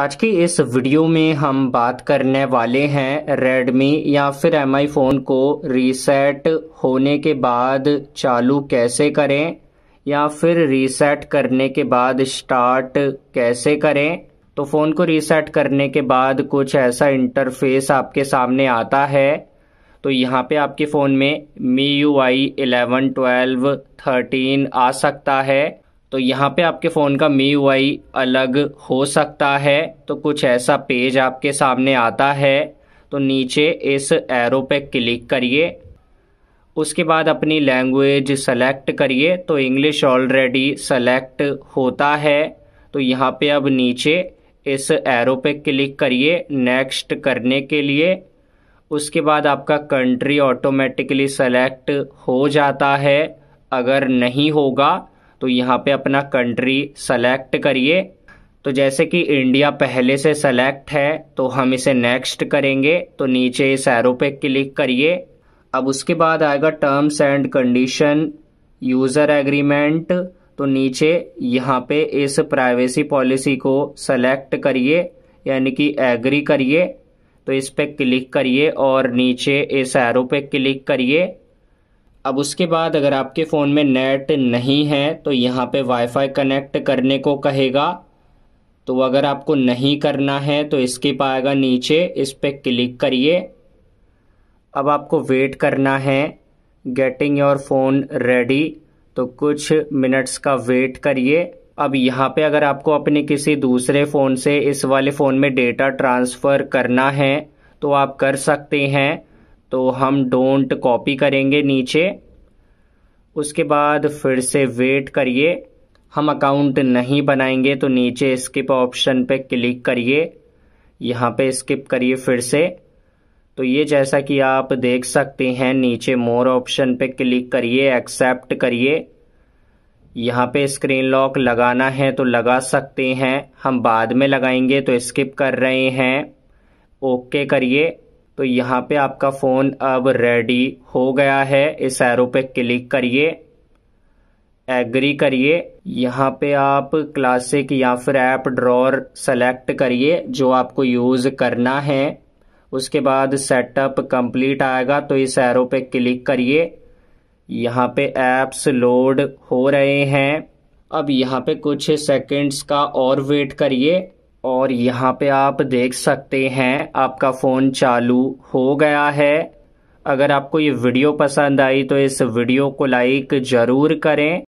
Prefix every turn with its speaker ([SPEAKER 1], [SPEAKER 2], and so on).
[SPEAKER 1] आज की इस वीडियो में हम बात करने वाले हैं रेडमी या फिर एम फ़ोन को रीसेट होने के बाद चालू कैसे करें या फिर रीसेट करने के बाद स्टार्ट कैसे करें तो फ़ोन को रीसेट करने के बाद कुछ ऐसा इंटरफेस आपके सामने आता है तो यहाँ पे आपके फ़ोन में Mi U I eleven twelve thirteen आ सकता है तो यहाँ पे आपके फ़ोन का मी वाई अलग हो सकता है तो कुछ ऐसा पेज आपके सामने आता है तो नीचे इस एरो पे क्लिक करिए उसके बाद अपनी लैंग्वेज सेलेक्ट करिए तो इंग्लिश ऑलरेडी सेलेक्ट होता है तो यहाँ पे अब नीचे इस एरो पे क्लिक करिए नेक्स्ट करने के लिए उसके बाद आपका कंट्री ऑटोमेटिकली सेलेक्ट हो जाता है अगर नहीं होगा तो यहाँ पे अपना कंट्री सेलेक्ट करिए तो जैसे कि इंडिया पहले से सेलेक्ट है तो हम इसे नेक्स्ट करेंगे तो नीचे इस एरो पे क्लिक करिए अब उसके बाद आएगा terms and condition user agreement तो नीचे यहाँ पे इस प्राइवेसी पॉलिसी को सेलेक्ट करिए यानी कि एग्री करिए तो इस पर क्लिक करिए और नीचे इस एरो पे क्लिक करिए अब उसके बाद अगर आपके फ़ोन में नेट नहीं है तो यहाँ पे वाईफाई कनेक्ट करने को कहेगा तो अगर आपको नहीं करना है तो इसके पाएगा नीचे इस पर क्लिक करिए अब आपको वेट करना है गेटिंग योर फ़ोन रेडी तो कुछ मिनट्स का वेट करिए अब यहाँ पे अगर आपको अपने किसी दूसरे फ़ोन से इस वाले फ़ोन में डेटा ट्रांसफ़र करना है तो आप कर सकते हैं तो हम डोंट कॉपी करेंगे नीचे उसके बाद फिर से वेट करिए हम अकाउंट नहीं बनाएंगे तो नीचे स्किप ऑप्शन पे क्लिक करिए यहाँ पे स्किप करिए फिर से तो ये जैसा कि आप देख सकते हैं नीचे मोर ऑप्शन पे क्लिक करिए एक्सेप्ट करिए यहाँ पे स्क्रीन लॉक लगाना है तो लगा सकते हैं हम बाद में लगाएंगे तो स्किप कर रहे हैं ओके करिए तो यहाँ पे आपका फ़ोन अब रेडी हो गया है इस एरो पे क्लिक करिए एग्री करिए यहाँ पे आप क्लासिक या फिर ऐप ड्रॉर सेलेक्ट करिए जो आपको यूज़ करना है उसके बाद सेटअप कंप्लीट आएगा तो इस एरो पे क्लिक करिए यहाँ पे एप्स लोड हो रहे हैं अब यहाँ पे कुछ सेकंड्स का और वेट करिए और यहाँ पे आप देख सकते हैं आपका फ़ोन चालू हो गया है अगर आपको ये वीडियो पसंद आई तो इस वीडियो को लाइक ज़रूर करें